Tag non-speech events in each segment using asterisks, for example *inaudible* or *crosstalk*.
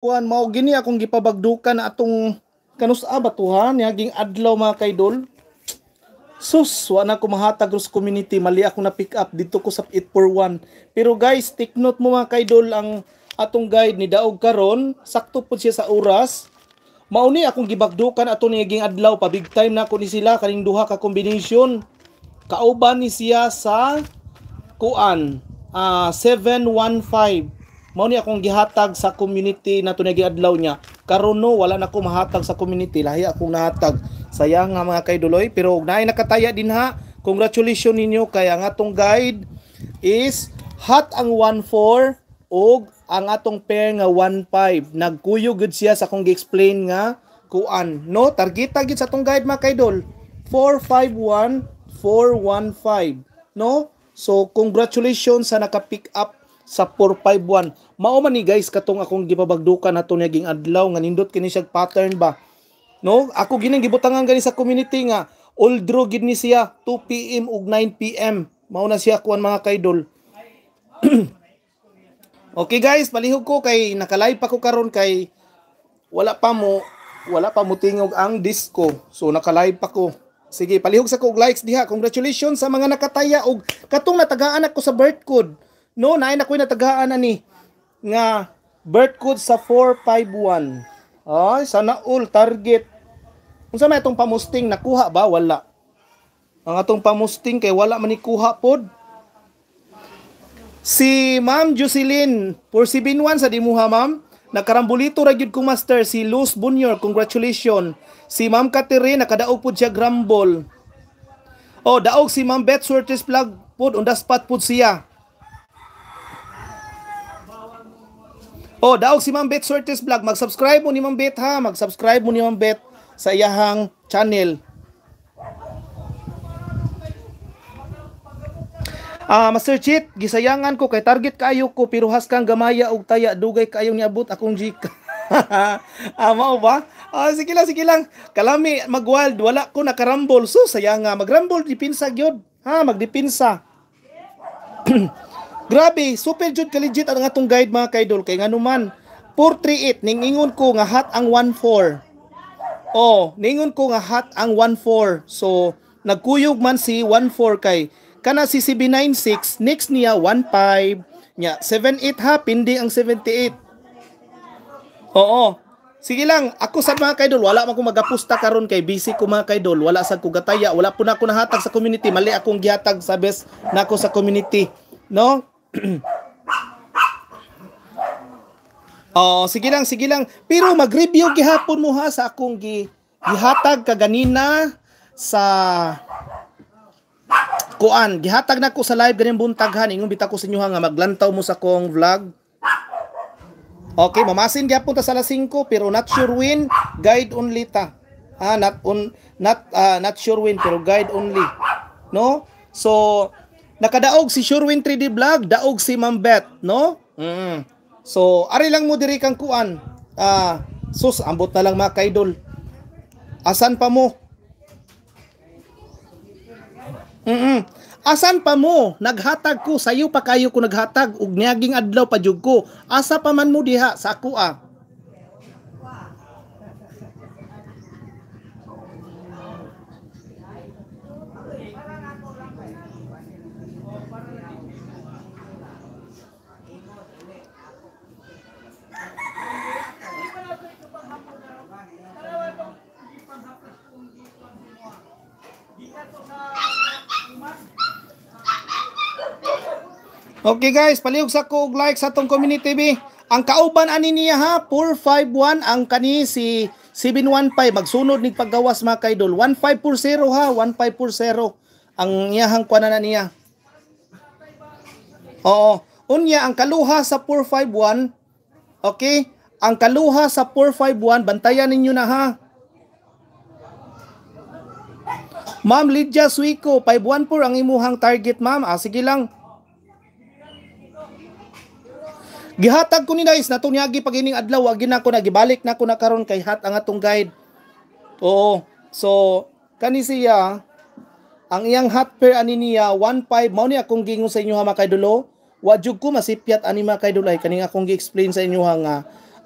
kuan mao gini akong gipabagdukan atong kanus abatuhan ya ging adlaw mga kaidol sus wa na ko mahatag ros community mali ako na pick up dito ko sa 841 pero guys take note mo mga kaidol ang atong guide ni daog karon sakto pud siya sa oras mao ni akong gibagdukan ato ni ging adlaw pa big time na ko ni sila kaning duha ka combination kauban ni siya sa kuan uh, ah, 715 mao ni akong gihatag sa community na tunay giadlaw niya karon wala na ko mahatag sa community lahi akong nahatag sayang nga mga kaiduloy pero ug naay nakataya din ha congratulations ninyo kay ang atong guide is hot ang 14 ug ang atong pair nga 15 nagkuyo gud siya sa akong gi-explain nga kuan no targeta gid sa atong guide mga kaidol 451 415 no so congratulations sa naka-pick up sa 451. Mao man ni guys katong akong gipabagdukan ato niya ging adlaw nga nindot kini siya pattern ba. No, ako gining gibutangan gani sa community nga old draw gid ni siya 2 PM ug 9 PM. Mao na siya kuan mga kaidol. *clears throat* okay guys, palihog ko kay nakalive pa ko karon kay wala pa mo wala pa mo tingog ang disco. So nakalive pa ko. Sige, palihog sa ko likes diha. Congratulations sa mga nakataya og katong natagaan ako sa birth code. No, naay na ko'y nataghaan ani nga birth code sa 451. Ay, sana all target. Unsa may itong pamusting nakuha ba? Wala. Ang atong pamusting kay wala man ni kuha pod. Si Ma'am Jocelyn Porsibinwan sa dimuha ma'am. Nakarambulito ra gyud ko master si Luz Bunyor. Congratulations. Si Ma'am Catherine nakadaog pod siya grumble. Oh, daog si Ma'am Beth Suertes plug pod on the spot pod siya. Oh, daog si Ma'am Bet Sortes Vlog. Mag-subscribe mo ni Ma'am Bet ha. Mag-subscribe mo ni Ma'am Bet sa iyahang channel. Ah, uh, Master Chit, gisayangan ko kay target kaayo ko pero has kang gamaya og taya dugay kaayong niabot akong jika. *laughs* ah, mao ba? Ah, sige lang, sige lang. Kalami magwald, wala ko nakarambol. So, sayang nga magrambol dipinsa gyud. Ha, magdipinsa. *clears throat* Grabe, super jud kaligit ang atong guide mga kaidol kay nganuman 438 ning ingon ko nga hat ang 14. Oh, ningon ko nga hat ang 14. So nagkuyog man si 14 kay kana si CB96 next niya 15 nya 78 ha pindi ang 78. Oo. Sige lang, ako sa mga kaidol, wala man ko magapusta karon kay busy ko mga kaidol, wala sa kugataya, wala po na ako nahatag sa community, mali akong gihatag sa best na na sa community, no? *clears throat* oh, sige lang, sige lang. Pero mag-review gihapon mo ha sa akong gi gihatag kaganina sa kuan. Gihatag na ko sa live ganin buntaghan ingon bitaw ko sa inyo ha nga maglantaw mo sa kong vlog. Okay, mamasin gihapon ta sa alas 5 pero not sure when, guide only ta. Ah, not on not uh, not sure when pero guide only. No? So, Nakadaog si Sherwin 3D Vlog, daog si Mambet, no? Mm. So, ari lang mo diri kang kuan. Ah, sus, ambot na lang mga kaidol. Asan pa mo? Mm-mm. Asan pa mo? Naghatag ko, sayo pa kayo ko naghatag ug niaging adlaw pa jud ko. Asa pa man mo diha sa ako ah. Okay guys, palihog sa ko og like sa atong community TV. Ang kauban ani niya ha, 451 ang kani si 715 magsunod ni paggawas mga kaidol. 1540 ha, 1540 ang iyahang kuan niya. Oo, unya ang kaluha sa 451. Okay? Ang kaluha sa 451, bantayan ninyo na ha. Ma'am Lydia Suico, 514 ang imuhang target ma'am. Ah, sige lang. Gihatag ko ni guys na tunyagi pag ining adlaw wag na ko na gibalik na ko na karon kay hat ang atong guide. Oo. So kani siya ang iyang hat pair ani niya 15 mao ni akong gingon sa inyo ha mga kaidulo. Wa jud ko masipyat ani mga kaidulo kani akong gi-explain sa inyo ha nga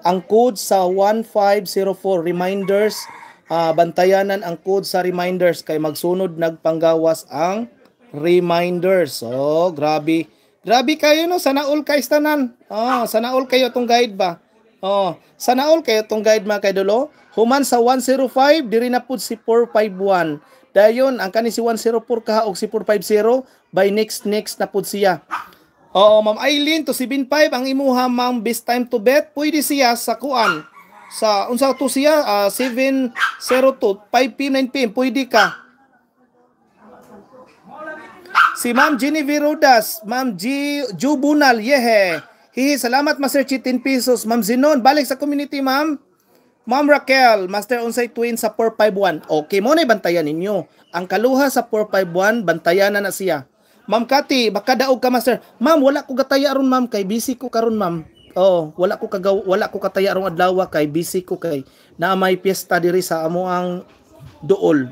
ang code sa 1504 reminders uh, bantayanan ang code sa reminders kay magsunod nagpanggawas ang reminders. So, oh, grabe. Grabe kayo no, sana all kayo tanan. Oh, sana all kayo tong guide ba. Oh, sana all kayo tong guide mga kaidolo. Human sa 105 diri na pud si 451. Dayon ang kani si 104 ka og si 450 by next next na pud siya. Oo, Ma'am Eileen to si 5 ang imuha ma'am best time to bet. Pwede siya sa kuan. Sa unsa to siya uh, 702 5 p.m. 9 p.m. pwede ka. Si Ma'am Ginny Virudas, Ma'am G. Jubunal, yehe. Hihi, salamat Master Chitin Pesos. Ma'am Zinon, balik sa community, Ma'am. Ma'am Raquel, Master Unsay Twin sa 451. Okay mo na bantayan ninyo. Ang kaluha sa 451, bantayan na na siya. Ma'am Kati, baka daog ka Master. Ma'am, wala ko gataya aron Ma'am kay busy ko karon Ma'am. Oh, wala ko kagaw wala ko kataya arong adlaw kay busy ko kay na may piyesta diri sa amo ang duol.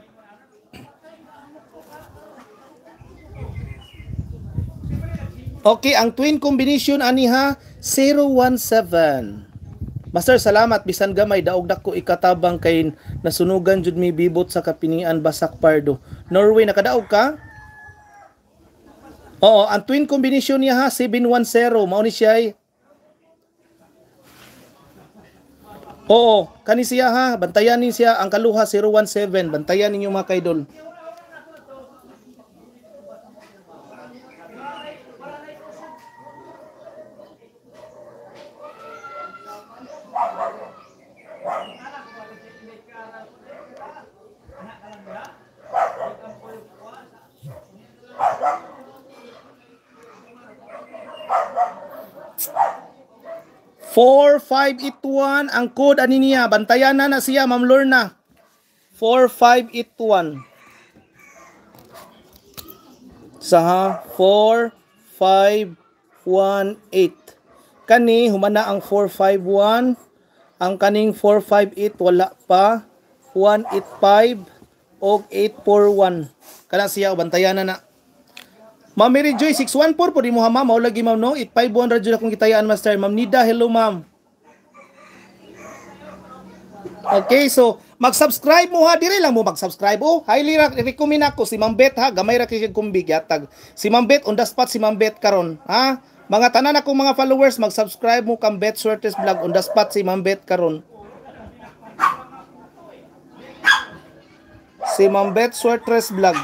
Okay, ang twin combination aniha 017. Master, salamat bisan gamay daog dako ikatabang kay nasunugan jud mi bibot sa kapinian Basak Pardo. Norway nakadaog ka? Oo, ang twin combination niya ha 710 mao ni siya. Oo, kani siya ha, bantayan ni siya ang kaluha 017, bantayan ninyo mga kaidol. 4581 ang code ani niya. Bantayan na na siya, Ma'am Lorna. 4581. Saha 4518. Kani humana ang 451. Ang kaning 458 wala pa. 185 o 841. Kana siya bantayan na na. Ma'am Mary Joy, 614 po di mo ha ma'am. Maulagi ma'am no. 851 radyo na kitayaan master. Ma'am Nida, hello ma'am. Okay, so mag-subscribe mo ha. Dire lang mo mag-subscribe. Oh, highly recommend ako si Ma'am Bet ha. Gamay ra kay kumbig yatag. Si Ma'am Beth on the spot si Ma'am Beth karon, ha? Mga tanan akong mga followers, mag-subscribe mo kang Beth Suertes Vlog on the spot si Ma'am Beth karon. Si Ma'am Beth Suertes Vlog.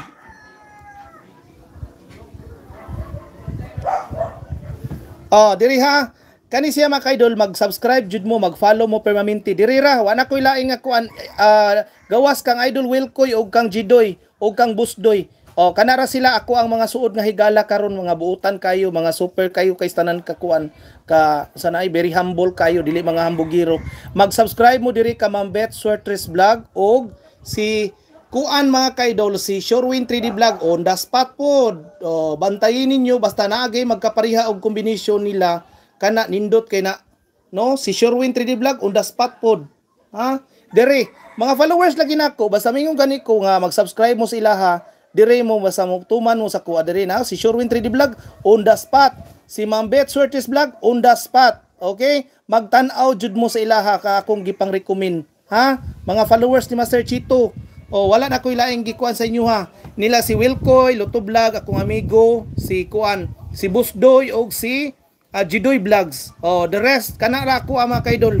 Oh, diri ha. Kani siya mga kaidol, mag-subscribe jud mo, mag-follow mo permanente diri ra. Wa na koy laing ako an uh, ah, gawas kang idol Wilkoy ug kang Jidoy ug kang Busdoy. O oh, kanara sila ako ang mga suod nga higala karon mga buutan kayo, mga super kayo kay tanan ka kuan ka sanay very humble kayo dili mga hambugiro. Mag-subscribe mo diri ka Ma'am Beth Suertres Vlog ug si kuan mga ka-idol, si Sherwin 3D Vlog on the spot po. O, bantayin ninyo basta naagay magkapariha og kombinasyon nila kana nindot kay na no si Sherwin 3D Vlog on the spot pod. Ha? Dere, mga followers lagi nako basta mingong gani ko nga mag-subscribe mo sa ilaha Dere mo basta mo tuman mo sa kuha Dere na si Sherwin 3D Vlog on the spot. Si Ma'am Beth Surtis Vlog on the spot. Okay? Magtan-aw jud mo sa ilaha ka akong gipang recommend. Ha? Mga followers ni Master Chito. O wala na ko'y laing gikuan sa inyo ha. Nila si Wilcoy, Luto Vlog, akong amigo, si Kuan, si Busdoy og si uh, Vlogs. O the rest kana ra ko ang ah, mga kaidol.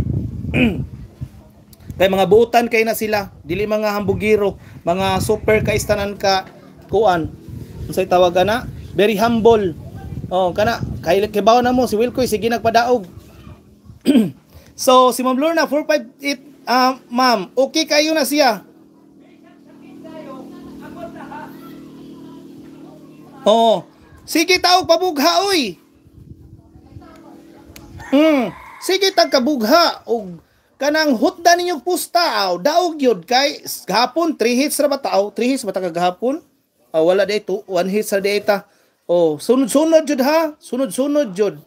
*clears throat* kay mga buutan kay na sila, dili mga hambugiro, mga super kaistanan ka kuan. Unsay tawag na? Very humble. Oh, kana kay kibaw na mo si Wilcoy sige nagpadaog. *clears throat* so si Ma'am na 458 uh, ma'am, okay kayo na siya. Oh. Sige ta taog pabugha oy. Hmm. Sige ta kabugha og kanang hutda ninyo pusta aw daog gyud kay gahapon 3 hits ra ba tao? 3 hits ba ta kagahapon? Oh, wala dito, 1 hits ra data. Oh, sunod-sunod jud ha. Sunod-sunod jud.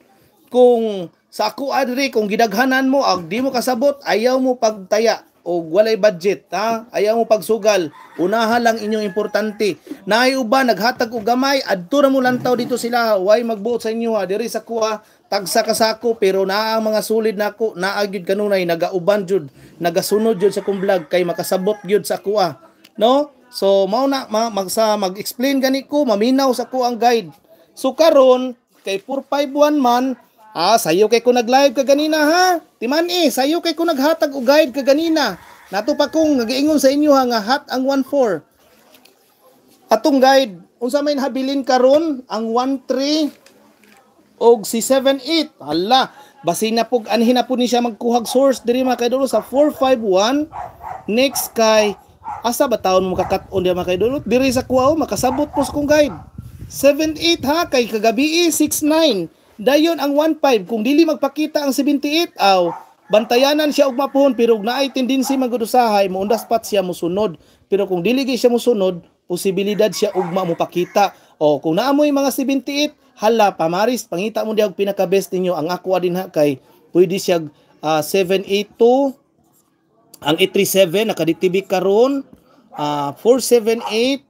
Kung sa ako adri kung gidaghanan mo ag di mo kasabot, ayaw mo pagtaya o walay budget ha ayaw mo pagsugal unaha lang inyong importante naay uba naghatag og gamay adto ra mo lantaw dito sila way magbuot sa inyo ha diri sa kuha tagsa kasako pero naa ang mga sulid nako naa gyud kanunay nagauban jud nagasunod jud sa kong vlog kay makasabot jud sa kuha no so mao na ma, mag, mag-explain gani ko maminaw sa ko ang guide so karon kay 451 man Ah, sayo kay ko nag-live ka ganina ha. Timan eh, sayo kay ko naghatag og guide ka ganina. Nato pa kong nagiingon sa inyo ha nga hat ang 14. Atong guide, unsa may habilin karon ang 13 og si 78. Hala, basi na pug anhin na po ni siya magkuhag source diri mga kaidolo sa 451 next kay asa ba taon mo kakat-on diya mga kaidolo diri sa kuwao oh, makasabot po sa kong guide 78 ha kay kagabi 69 eh, Dayon ang 1.5 kung dili magpakita ang 78 aw bantayanan siya og mapuhon pero ug naay tendency magudusahay muundas pat siya musunod pero kung dili gyud siya musunod posibilidad siya ugma mo pakita o kung naamoy mga 78 hala pamaris pangita mo diha og pinaka best ninyo ang ako adinha kay pwede siya uh, ah, 782 ang 837 nakaditibik karon uh, 478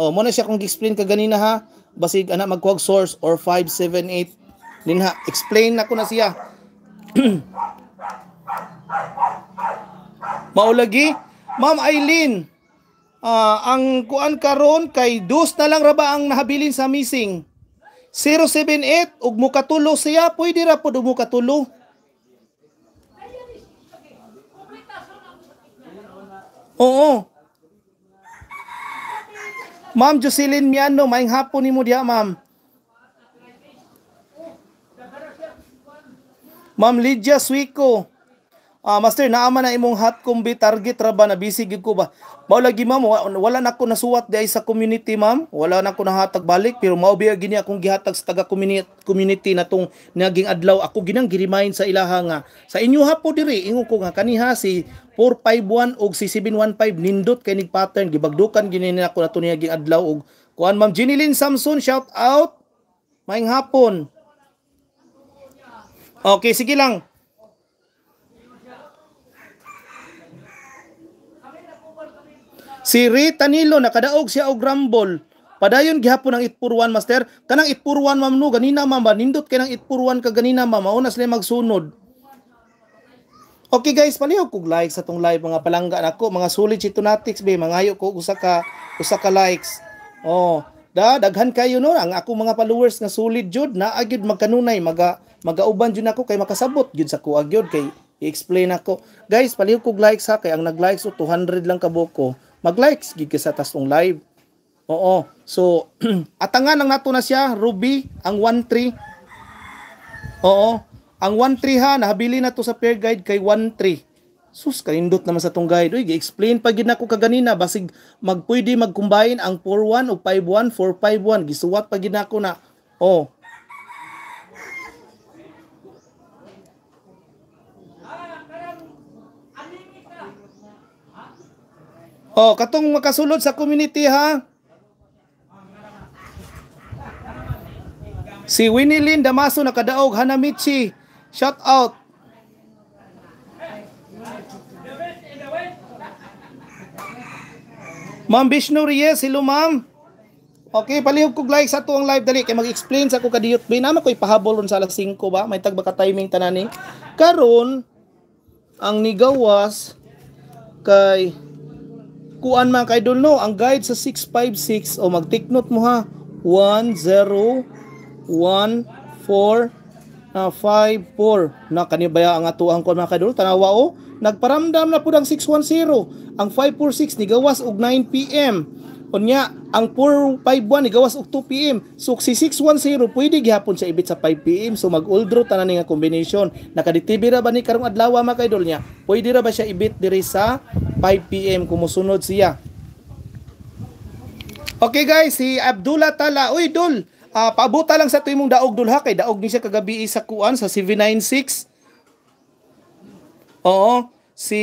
oh mo na siya kung explain ka ganina ha basig ana magkuhag source or 578 Ninha, explain na ko na siya. *clears throat* Maulagi, Ma'am Eileen, uh, ah, ang kuan karon kay dos na lang ra ba ang nahabilin sa missing. 078 ug mukatulo siya, pwede ra pud mo katulo. Oo. Ma'am Jocelyn Miano, maayong hapon nimo diha, ma'am. Ma'am Lydia Suico. Ah, uh, master naama na imong hot combi target ra ba na bisig ko ba? Mao lagi ma'am, wala na ko nasuwat diay sa community ma'am. Wala na ko nahatag balik pero mao biya gini akong gihatag sa taga community, community na tong naging adlaw ako ginang giremind sa ilaha nga sa inyo ha po diri ingon ko nga kaniha si 451 og si 715 nindot kay nig pattern gibagdukan gini na ko nato niya adlaw og kuan ma'am Jinilyn Samson shout out. Maing hapon. Okay, sige lang. Si Ray Tanilo nakadaog siya og grumble. Padayon gihapon ang itpurwan, master. Kanang itpurwan, ma'am no ganina ma'am ba nindot kay nang itpurwan ka ganina ma'am mauna sila magsunod. Okay guys, palihog kog like sa tong live mga palangga nako, mga sulit si Tunatics be, mangayo ko usa ka usa ka likes. Oh, da daghan kayo no ang ako mga followers na sulit jud na agyud magkanunay maga magauban jud ako kay makasabot jud sa kuha gyud kay i-explain ako. Guys, palihog kog likes ha kay ang nag-likes so 200 lang kaboko Mag-likes gid sa tasong live. Oo. So *clears throat* atangan ang nato na siya Ruby ang 13. Oo. Ang 13 ha nahabili na to sa pair guide kay 13. Sus, kanindot naman sa tong guide. Uy, explain pa gid nako kaganina basig magpwede magkumbayin ang 41 o 51 451 gisuwat pa gid nako na. Oh, Oh, katong makasulod sa community ha. Si Winnie Lynn Damaso nakadaog Hanamichi. Shout out. Ma'am Bishnu Reyes, hello ma'am. Okay, palihog kog like sa tuang live dali kay mag-explain sa ko kadiyot bay naman ko ipahabol sa alas 5 ba? May tagba ka timing tanan ni. Karon ang nigawas kay kuan mga kaidol no ang guide sa 656 o mag take note mo ha 1014 ah, na 54 na kani baya ang atuang kuan mga kaidol tanawa o oh. nagparamdam na pud ang 610 ang 546 ni gawas og 9 pm Unya, ang 451 ni gawas og 2 PM. So si 610 pwede gihapon sa ibit sa 5 PM. So mag-old draw tanan nga combination. Nakaditibi ra ba ni karong adlaw mga kaidol niya? Pwede ra ba siya ibit diri sa 5 PM kung mosunod siya? Okay guys, si Abdullah Tala. Uy, dul. uh, paabuta lang sa tuwing daog Dol ha kay daog ni siya kagabi sa kuan sa 796. Oo si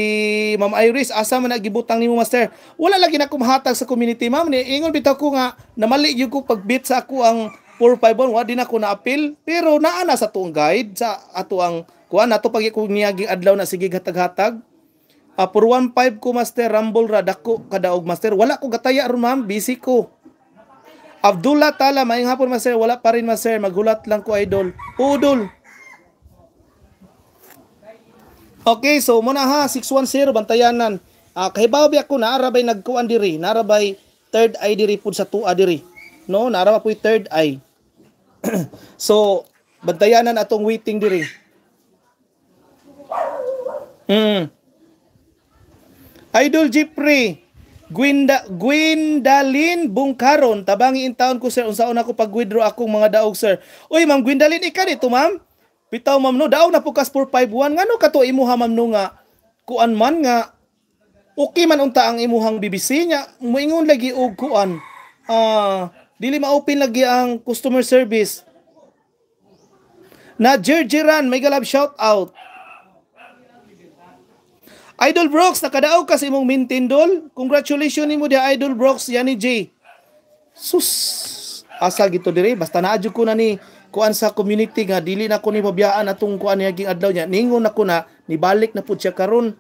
Ma'am Iris, asa man nagibutang nimo master? Wala lagi na kumhatag sa community ma'am ni ingon bitaw ko nga namali gyud ko pagbit sa ako ang 451 wa din ako na appeal pero naa na sa tuong guide sa ato ang kuan ato pagi ko niyagi adlaw na sige hatag-hatag. Uh, ah, 415 ko master Rumble ra dako kadaog master wala ko gataya ron ma'am busy ko. Abdullah Tala, maayong hapon master, wala pa rin master, maghulat lang ko idol. Udol, Okay, so muna ha, 610, bantayanan. Uh, kahibawi ako, naarabay nagkuan diri, naarabay third eye diri po sa tua diri. No, naarabay po third eye. *clears throat* so, bantayanan atong waiting diri. Mm. Idol Jeffrey, Gwinda, Gwindalin Bungkaron, tabangi in town ko sir, unsaon ako pag-withdraw akong mga daog sir. Uy ma'am Gwindalin ika dito ma'am? Bitaw mamno, daw na pukas 451 ngano kato imuha ma'am no nga kuan man nga okay man unta ang imuhang BBC niya moingon lagi og kuan ah uh, dili ma lagi ang customer service na Jerjeran may galab shout out Idol Brooks, nakadaog ka sa imong mintindol. Congratulations nimo di Idol Brooks, yan ni J. Sus, asa gito diri, basta naadyo ko na ni kuan sa community nga dili na ko ni mabiyaan atong kuan niya ging adlaw niya ningon na ko na nibalik na pud siya karon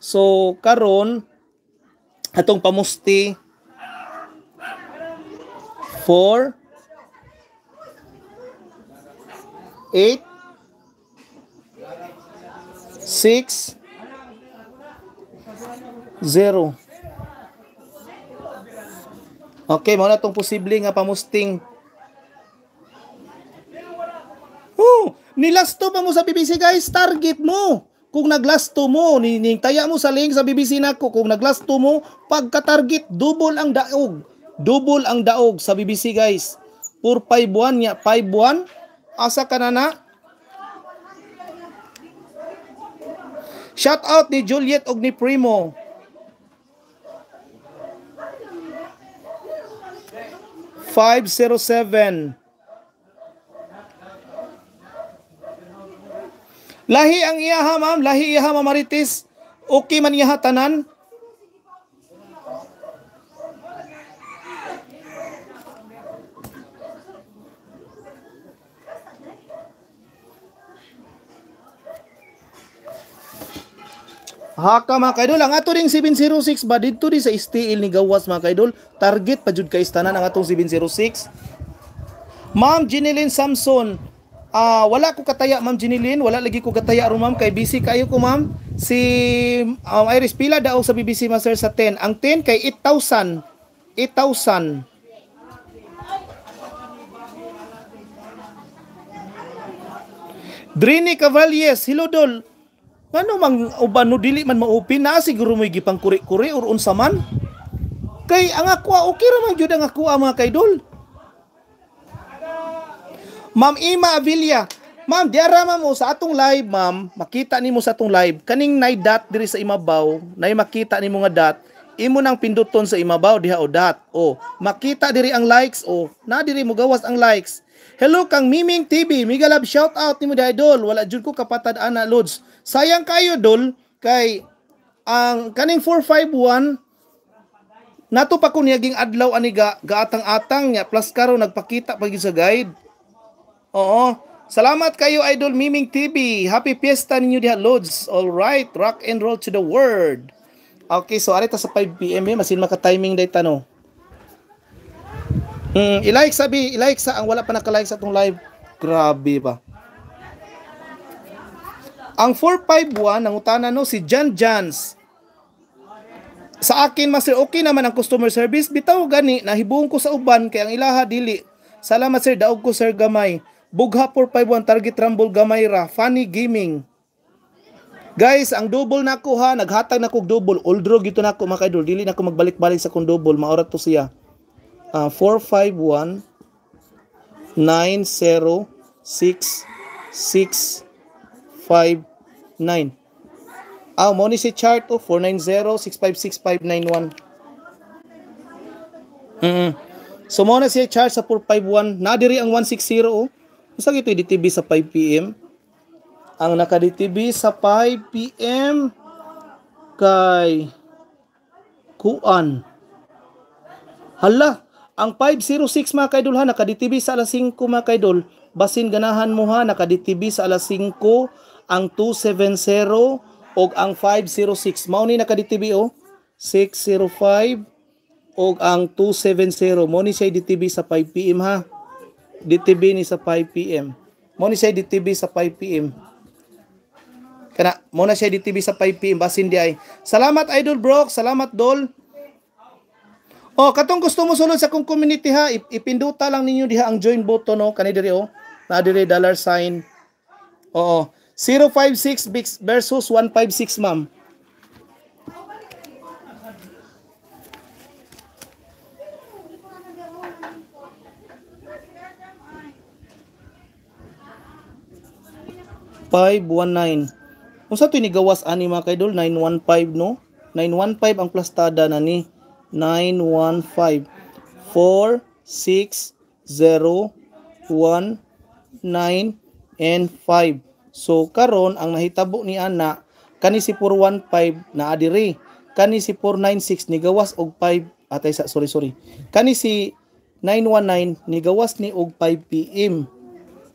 so karon atong pamusti four, eight, six, zero. Okay, mao na tong posible nga pamusting nilasto pa mo sa BBC guys, target mo. Kung naglasto mo, niningtaya mo sa link sa BBC nako, kung naglasto mo, pagka-target, double ang daog. Double ang daog sa BBC guys. For 5 buwan niya, 5 buwan, asa ka na na? Shout out ni Juliet og ni Primo. Five zero seven. Lahi ang iyaha ma'am, lahi iyaha ma'am Marites. Okay man iyaha tanan. Haka mga kaidol, ang ato ring 706 ba dito di sa STL ni Gawas mga kaidol, target pa jud kay istanan ang atong 706. Ma'am Jinilin Samson, Uh, wala ko kataya ma'am Jinilin, wala lagi ko kataya ro ma'am kay busy kayo ko ma'am. Si um, Iris pila daw sa BBC Master sa 10. Ang 10 kay 8,000. 8,000. Drini Cavalles, hello dol. Ano mang uban no dili man maupin na siguro mo gipang kuri-kuri or unsa man. Kay ang ako okay ra man jud ang ako mga kay dol. Ma'am Ima Avilla. Ma'am, diara mo sa atong live, ma'am, makita nimo sa atong live kaning nay dot diri sa imabaw, nay makita nimo nga dot, imo nang pinduton sa imabaw diha o dot. O, makita diri ang likes o na diri mo gawas ang likes. Hello kang Miming TV, migalab shout out nimo diha idol. Wala jud ko kapatad ana lods. Sayang kayo dol kay ang kaning 451 nato pa ko niyaging adlaw aniga gaatang-atang nya plus karon nagpakita pagi sa guide Oo. Salamat kayo Idol Miming TV. Happy fiesta ninyo diha Lods. All right, rock and roll to the world. Okay, so arita sa 5 PM eh, masin maka-timing day tano. Hmm, i-like sabi, i-like sa ang wala pa nakalike sa tong live. Grabe ba. Ang 451 ang utana no si Jan Jans. Sa akin master okay naman ang customer service bitaw gani nahibong ko sa uban kay ang ilaha dili. Salamat sir daog ko sir gamay. Bugha 451 Target Rumble Gamayra Funny Gaming Guys, ang double na ako ha, naghatag na kog double. Oldro gito na ako mga kaidol, dili na ako magbalik-balik sa kong double. Maura to siya. Uh, 451 90 659. Ah, mo si chart to 490-656-591. Mm -mm. So mo si chart sa 451. Nadiri ang 160 oh. Usag ito i-DTV sa 5 PM. Ang naka-DTV sa 5 PM kay Kuan. Hala, ang 506 mga kaidol ha, nakaditb sa alas 5 mga kaidol. Basin ganahan mo ha, nakaditb sa alas 5 ang 270 og ang 506. Mao ni nakaditb o oh, 605 og ang 270. Mao ni siya DTB sa 5 PM ha. DTB ni sa 5 PM. Mo ni siya DTB sa 5 PM. Kana mo na siya DTB sa 5 PM basin di ay. Salamat Idol bro, salamat Dol. Oh, katong gusto mo sulod sa kong community ha, ipinduta lang ninyo diha ang join button no oh. kani diri oh. Na diri dollar sign. Oo. 056 versus 156 ma'am. 91519. Kung sa ito nigawas ani mga kaidol, 915 no? 915 ang plastada na ni 915. 4, 6, 0, and 5. So karon ang nahitabo ni ana kani si 415 na adiri kani si 496 nigawas og 5 atay sa sorry sorry kani si 919 nigawas ni og 5 pm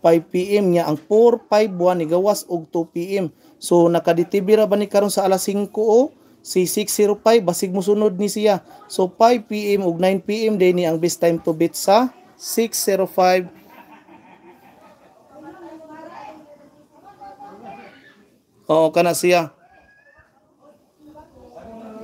5 PM nya ang 4:51 5 buwan ni gawas og 2 PM. So nakaditibi ra ba ni karon sa alas 5 o si 605 basig mosunod ni siya. So 5 PM ug 9 PM day ni ang best time to bet sa 605 Oo, kana siya.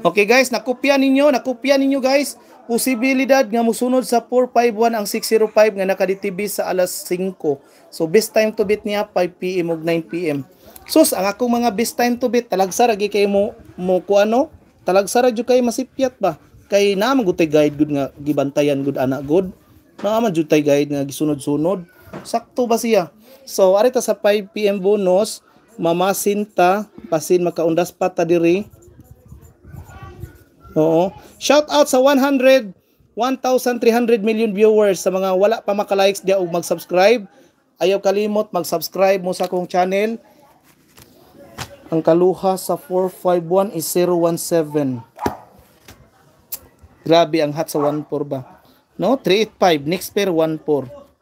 Okay guys, nakopya ninyo, nakopya ninyo guys posibilidad nga musunod sa 451 ang 605 nga nakaditibi sa alas 5. So best time to beat niya 5 PM ug 9 PM. Sus, ang akong mga best time to beat talagsa ra gyud kay mo mo ano? Talagsa ra gyud kay masipyat ba? Kay na man gutay guide good nga gibantayan good anak good. Naa man jutay guide nga gisunod-sunod. Sakto ba siya? So arita sa 5 PM bonus mamasin ta pasin makaundas pa ta diri Oo. Shout out sa 100 1,300 million viewers sa mga wala pa makalikes diya og mag-subscribe. Ayaw kalimot mag-subscribe mo sa akong channel. Ang kaluha sa 451 is 017. Grabe ang hat sa 14 ba? No, 385 next pair 14.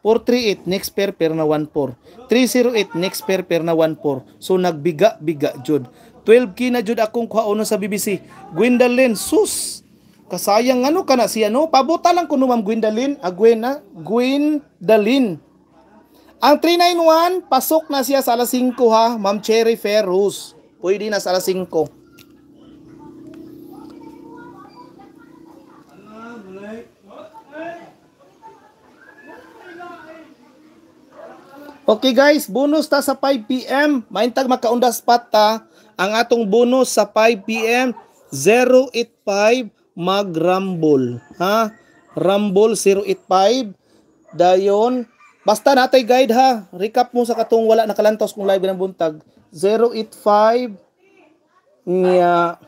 438 next pair pair na 14. 308 next pair pair na 14. So nagbiga-biga jud. 12k na jud akong kuhaono sa BBC. Gwendolyn, sus! Kasayang ano kana si ano? Pabuta lang kuno no, ma'am Gwendolyn. Ah, ah. Gwendolyn. Ang 391, pasok na siya sa alas 5, ha? Ma'am Cherry Ferrus. Pwede na sa alas 5. Okay guys, bonus ta sa 5 PM. Maintag makaundas pata ang atong bonus sa 5 PM 085 mag rumble, Ha? Rumble 085 dayon basta natay guide ha. Recap mo sa katong wala nakalantos kung live ng buntag 085 niya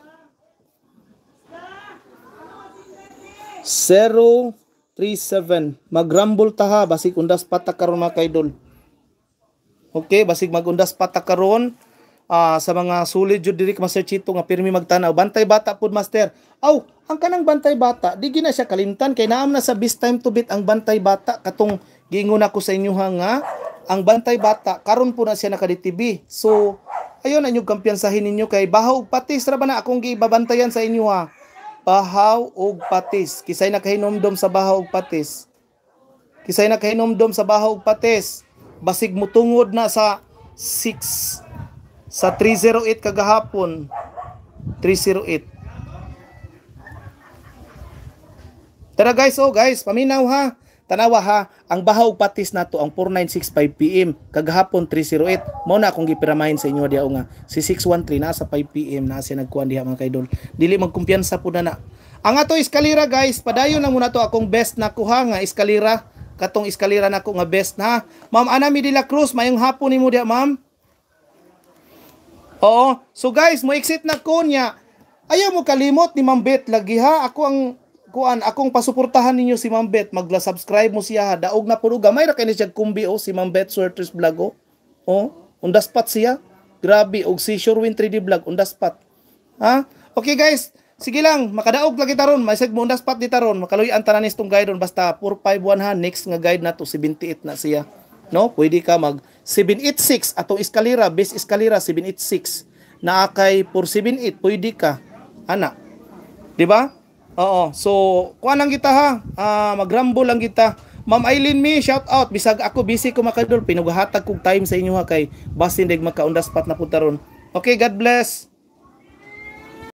037 magrumble ta ha basik undas pata karon mga kaidol. Okay, basig magundas patakaron uh, ah, sa mga sulit jud diri Master Chito nga pirmi magtanaw. Bantay bata pud Master. Aw, ang kanang bantay bata di gina siya kalimtan kay naam na sa best time to beat ang bantay bata katong giingon ako sa inyo nga ang bantay bata karon po na siya naka TV. So ayon anyo kampiyansahin ninyo kay bahaw ug patis ra ba na akong gibabantayan sa inyo ha. Bahaw ug patis. Kisay nakahinomdom sa bahaw ug patis. Kisay nakahinomdom sa bahaw ug patis basig mo tungod na sa 6 sa 308 kagahapon 308 Tara guys oh guys paminaw ha tanawa ha ang bahaw patis nato ang 4965 PM kagahapon 308 mo na akong gipiramahin sa inyo diha nga si 613 na sa 5 PM na siya nagkuan diha mga kaidol dili magkumpiyansa pud na na ang ato eskalera guys padayon na muna to akong best na kuha nga eskalera katong eskalera nako nga best na. Ma'am Anami de Cruz, mayong hapon nimo diha ma'am. Oo. So guys, mo exit na ko niya. Ayaw mo kalimot ni Ma'am Bet lagi ha. Ako ang kuan akong pasuportahan ninyo si Ma'am Bet. Magla subscribe mo siya ha. Daog na puro gamay ra kini siya kumbi o oh, si Ma'am Bet Sorters Vlog o. Oh. oh undas pat siya. Grabe og si Sherwin 3D Vlog undas pat. Ha? Okay guys, Sige lang, makadaog lagi taron, may sig mundas pat di taron, makaluyan tanan nistong guide ron basta 451 ha next nga guide na to 78 na siya. No, pwede ka mag 786 atong eskalera, base eskalera 786 na akay 478 pwede ka ana. 'Di ba? Oo. So, kuan lang kita ha. Uh, ah, magrambo lang kita. Ma'am Eileen me, shout out. Bisag ako busy ko makadol, pinugahatag kog time sa inyo ha kay basin dig makaundas pat na putaron. Okay, God bless.